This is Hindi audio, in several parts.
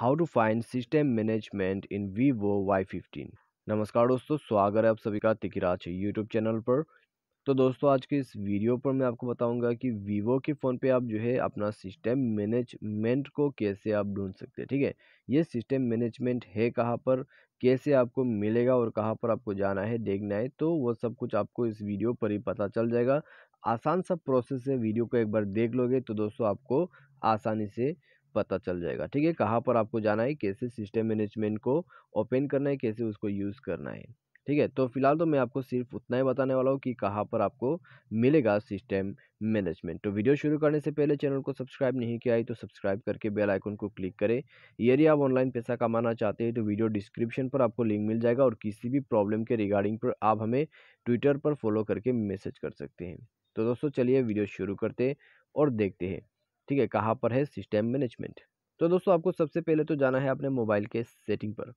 how to find system management in Vivo Y fifteen नमस्कार दोस्तों स्वागत है आप सभी का तिकराज यूट्यूब चैनल पर तो दोस्तों आज के इस वीडियो पर मैं आपको बताऊंगा कि वीवो के फ़ोन पे आप जो है अपना सिस्टम मैनेजमेंट को कैसे आप ढूंढ सकते हैं ठीक है ये सिस्टम मैनेजमेंट है कहाँ पर कैसे आपको मिलेगा और कहाँ पर आपको जाना है देखना है तो वो सब कुछ आपको इस वीडियो पर ही पता चल जाएगा आसान सा प्रोसेस है वीडियो को एक बार देख लोगे तो दोस्तों आपको आसानी से पता चल जाएगा ठीक है कहाँ पर आपको जाना है कैसे सिस्टम मैनेजमेंट को ओपन करना है कैसे उसको यूज़ करना है ठीक है तो फिलहाल तो मैं आपको सिर्फ उतना ही बताने वाला हूँ कि कहाँ पर आपको मिलेगा सिस्टम मैनेजमेंट तो वीडियो शुरू करने से पहले चैनल को सब्सक्राइब नहीं किया है तो सब्सक्राइब करके बेल आइकन को क्लिक करें यदि आप ऑनलाइन पैसा कमाना चाहते हैं तो वीडियो डिस्क्रिप्शन पर आपको लिंक मिल जाएगा और किसी भी प्रॉब्लम के रिगार्डिंग पर आप हमें ट्विटर पर फॉलो करके मैसेज कर सकते हैं तो दोस्तों चलिए वीडियो शुरू करते और देखते हैं ठीक है कहाँ पर है सिस्टम मैनेजमेंट तो दोस्तों आपको सबसे पहले तो जाना है अपने मोबाइल के सेटिंग पर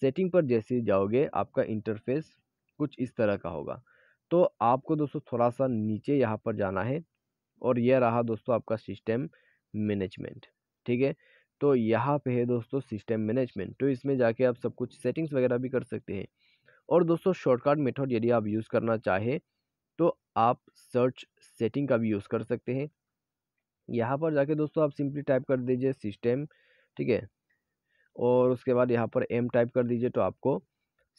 सेटिंग पर जैसे जाओगे आपका इंटरफेस कुछ इस तरह का होगा तो आपको दोस्तों थोड़ा सा नीचे यहाँ पर जाना है और यह रहा दोस्तों आपका सिस्टम मैनेजमेंट ठीक है तो यहाँ पे है दोस्तों सिस्टम मैनेजमेंट तो इसमें जाके आप सब कुछ सेटिंग्स वगैरह भी कर सकते हैं और दोस्तों शॉर्टकट मेथड यदि आप यूज़ करना चाहें तो आप सर्च सेटिंग का भी यूज़ कर सकते हैं यहाँ पर जाके दोस्तों आप सिंपली टाइप कर दीजिए सिस्टम ठीक है और उसके बाद यहाँ पर एम टाइप कर दीजिए तो आपको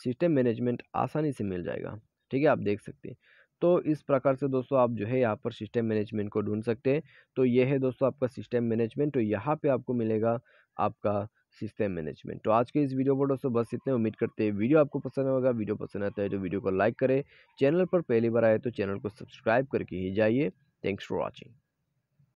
सिस्टम मैनेजमेंट आसानी से मिल जाएगा ठीक है आप देख सकते हैं तो इस प्रकार से दोस्तों आप जो है यहाँ पर सिस्टम मैनेजमेंट को ढूंढ सकते हैं तो ये है दोस्तों आपका सिस्टम मैनेजमेंट तो यहाँ पे आपको मिलेगा आपका सिस्टम मैनेजमेंट तो आज के इस वीडियो पर दोस्तों बस इतने उम्मीद करते हैं वीडियो आपको पसंद होगा वीडियो पसंद आता है तो वीडियो को लाइक करें चैनल पर पहली बार आए तो चैनल को सब्सक्राइब करके ही जाइए थैंक्स फॉर वॉचिंग